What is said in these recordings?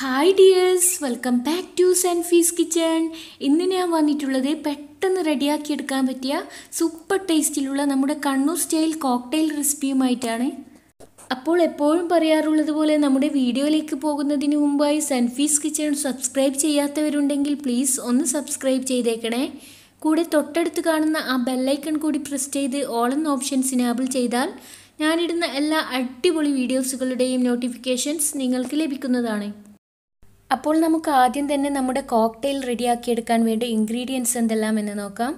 hi dears welcome back to സെൻഫീസ് kitchen ഇന്ന് ഞാൻ വന്നിട്ടുള്ളത് പെട്ടെന്ന് റെഡിയാക്കിയെടുക്കാൻ പറ്റിയ സൂപ്പർ ടേസ്റ്റിലുള്ള നമ്മുടെ കണ്ണൂർ സ്റ്റൈൽ കോക്ടെയിൽ റെസിപ്പിയുമായിട്ടാണ് അപ്പോൾ എപ്പോഴും പറയാറുള്ളത് പോലെ നമ്മുടെ വീഡിയോയിലേക്ക് പോകുന്നതിന് മുമ്പായി സെൻഫീസ് കിച്ചൺ സബ്സ്ക്രൈബ് ചെയ്യാത്തവരുണ്ടെങ്കിൽ പ്ലീസ് ഒന്ന് സബ്സ്ക്രൈബ് ചെയ്തേക്കണേ കൂടെ തൊട്ടടുത്ത് കാണുന്ന ആ ബെല്ലൈക്കൺ കൂടി പ്രസ് ചെയ്ത് ഓൾ എന്ന ഓപ്ഷൻ സിനാബിൾ ചെയ്താൽ ഞാനിടുന്ന എല്ലാ അടിപൊളി വീഡിയോസുകളുടെയും നോട്ടിഫിക്കേഷൻസ് നിങ്ങൾക്ക് ലഭിക്കുന്നതാണ് അപ്പോൾ നമുക്ക് ആദ്യം തന്നെ നമ്മുടെ കോക്ടെയിൽ റെഡിയാക്കിയെടുക്കാൻ വേണ്ടി ഇൻഗ്രീഡിയൻസ് എന്തെല്ലാം എന്ന് നോക്കാം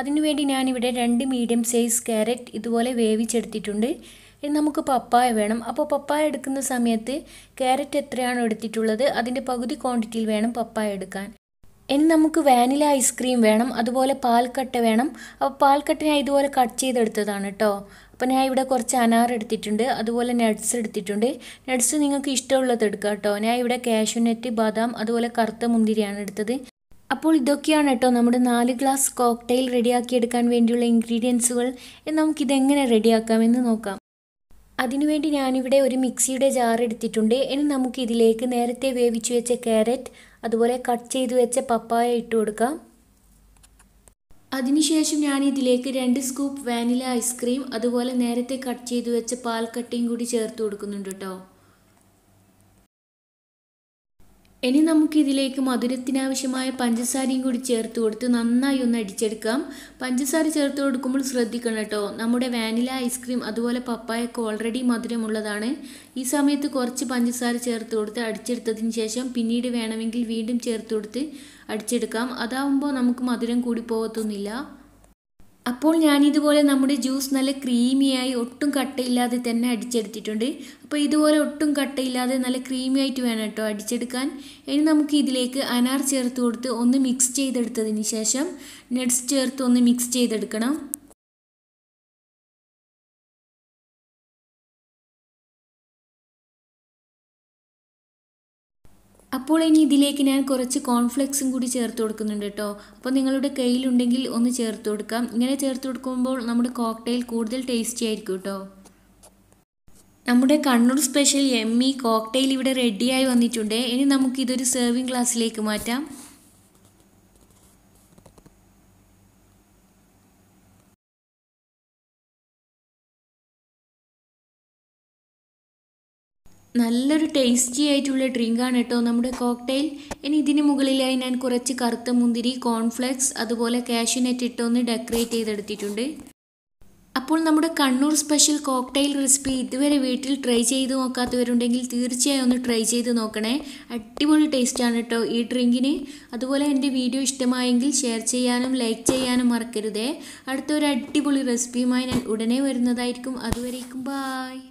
അതിനുവേണ്ടി ഞാനിവിടെ രണ്ട് മീഡിയം സൈസ് ക്യാരറ്റ് ഇതുപോലെ വേവിച്ചെടുത്തിട്ടുണ്ട് ഇനി നമുക്ക് പപ്പായ വേണം അപ്പോൾ പപ്പായ എടുക്കുന്ന സമയത്ത് ക്യാരറ്റ് എത്രയാണോ എടുത്തിട്ടുള്ളത് അതിൻ്റെ പകുതി ക്വാണ്ടിറ്റിയിൽ വേണം പപ്പായ എടുക്കാൻ ഇനി നമുക്ക് വാനില ഐസ്ക്രീം വേണം അതുപോലെ പാൽക്കട്ട വേണം അപ്പോൾ പാൽക്കട്ട ഞാൻ ഇതുപോലെ കട്ട് ചെയ്തെടുത്തതാണ് കേട്ടോ അപ്പോൾ ഞാൻ ഇവിടെ കുറച്ച് അനാർ എടുത്തിട്ടുണ്ട് അതുപോലെ നട്ട്സ് എടുത്തിട്ടുണ്ട് നട്ട്സ് നിങ്ങൾക്ക് ഇഷ്ടമുള്ളത് എടുക്കാം കേട്ടോ ഞാൻ ഇവിടെ കാഷ്യൂനെറ്റ് ബദാം അതുപോലെ കറുത്ത മുന്തിരിയാണ് എടുത്തത് അപ്പോൾ ഇതൊക്കെയാണ് കേട്ടോ നമ്മുടെ നാല് ഗ്ലാസ് കോക്ടെയിൽ റെഡിയാക്കിയെടുക്കാൻ വേണ്ടിയുള്ള ഇൻഗ്രീഡിയൻസുകൾ നമുക്കിതെങ്ങനെ റെഡിയാക്കാമെന്ന് നോക്കാം അതിനുവേണ്ടി ഞാനിവിടെ ഒരു മിക്സിയുടെ ജാർ എടുത്തിട്ടുണ്ട് ഇനി നമുക്ക് ഇതിലേക്ക് നേരത്തെ വേവിച്ചു വെച്ച കാരറ്റ് അതുപോലെ കട്ട് ചെയ്ത് വെച്ച പപ്പായ ഇട്ട് കൊടുക്കാം അതിനുശേഷം ഞാൻ ഇതിലേക്ക് രണ്ട് സ്കൂപ്പ് വാനില ഐസ്ക്രീം അതുപോലെ നേരത്തെ കട്ട് ചെയ്ത് വെച്ച പാൽ കട്ടയും കൂടി ചേർത്ത് കൊടുക്കുന്നുണ്ട് കേട്ടോ ഇനി നമുക്കിതിലേക്ക് മധുരത്തിനാവശ്യമായ പഞ്ചസാരയും കൂടി ചേർത്ത് കൊടുത്ത് നന്നായി ഒന്ന് അടിച്ചെടുക്കാം പഞ്ചസാര ചേർത്ത് കൊടുക്കുമ്പോൾ ശ്രദ്ധിക്കണം കേട്ടോ നമ്മുടെ വാനില ഐസ്ക്രീം അതുപോലെ പപ്പായൊക്കെ ഓൾറെഡി മധുരമുള്ളതാണ് ഈ സമയത്ത് കുറച്ച് പഞ്ചസാര ചേർത്ത് കൊടുത്ത് അടിച്ചെടുത്തതിന് ശേഷം പിന്നീട് വേണമെങ്കിൽ വീണ്ടും ചേർത്ത് കൊടുത്ത് അടിച്ചെടുക്കാം അതാവുമ്പോൾ നമുക്ക് മധുരം കൂടി പോകത്തൊന്നുമില്ല അപ്പോൾ ഞാനിതുപോലെ നമ്മുടെ ജ്യൂസ് നല്ല ക്രീമിയായി ഒട്ടും കട്ടയില്ലാതെ തന്നെ അടിച്ചെടുത്തിട്ടുണ്ട് അപ്പോൾ ഇതുപോലെ ഒട്ടും കട്ടയില്ലാതെ നല്ല ക്രീമിയായിട്ട് വേണം കേട്ടോ അടിച്ചെടുക്കാൻ ഇനി നമുക്ക് ഇതിലേക്ക് അനാർ ചേർത്ത് കൊടുത്ത് ഒന്ന് മിക്സ് ചെയ്തെടുത്തതിന് ശേഷം നട്ട്സ് ചേർത്ത് ഒന്ന് മിക്സ് ചെയ്തെടുക്കണം അപ്പോൾ ഇനി ഇതിലേക്ക് ഞാൻ കുറച്ച് കോൺഫ്ലെക്സും കൂടി ചേർത്ത് കൊടുക്കുന്നുണ്ട് കേട്ടോ അപ്പോൾ നിങ്ങളുടെ കയ്യിലുണ്ടെങ്കിൽ ഒന്ന് ചേർത്ത് കൊടുക്കാം ഇങ്ങനെ ചേർത്ത് കൊടുക്കുമ്പോൾ നമ്മുടെ കോക്ടെയിൽ കൂടുതൽ ടേസ്റ്റി ആയിരിക്കും കേട്ടോ നമ്മുടെ കണ്ണൂർ സ്പെഷ്യൽ എമ്മി കോക്ടെയിൽ ഇവിടെ റെഡിയായി വന്നിട്ടുണ്ട് ഇനി നമുക്കിതൊരു സെർവിങ് ഗ്ലാസ്സിലേക്ക് മാറ്റാം നല്ലൊരു ടേസ്റ്റി ആയിട്ടുള്ള ഡ്രിങ്കാണ് കേട്ടോ നമ്മുടെ കോക്ടെയിൽ ഇനി ഇതിന് മുകളിലായി ഞാൻ കുറച്ച് കറുത്ത മുന്തിരി കോൺഫ്ലെക്സ് അതുപോലെ കാഷ്യൂനെറ്റ് ഇട്ടൊന്ന് ഡെക്കറേറ്റ് ചെയ്തെടുത്തിട്ടുണ്ട് അപ്പോൾ നമ്മുടെ കണ്ണൂർ സ്പെഷ്യൽ കോക്ടെയിൽ റെസിപ്പി ഇതുവരെ വീട്ടിൽ ട്രൈ ചെയ്ത് നോക്കാത്തവരുണ്ടെങ്കിൽ തീർച്ചയായും ഒന്ന് ട്രൈ ചെയ്ത് നോക്കണേ അടിപൊളി ടേസ്റ്റാണ് കേട്ടോ ഈ ഡ്രിങ്കിന് അതുപോലെ എൻ്റെ വീഡിയോ ഇഷ്ടമായെങ്കിൽ ഷെയർ ചെയ്യാനും ലൈക്ക് ചെയ്യാനും മറക്കരുതേ അടുത്തൊരു അടിപൊളി റെസിപ്പിയുമായി ഞാൻ ഉടനെ വരുന്നതായിരിക്കും അതുവരേക്കും ബായ്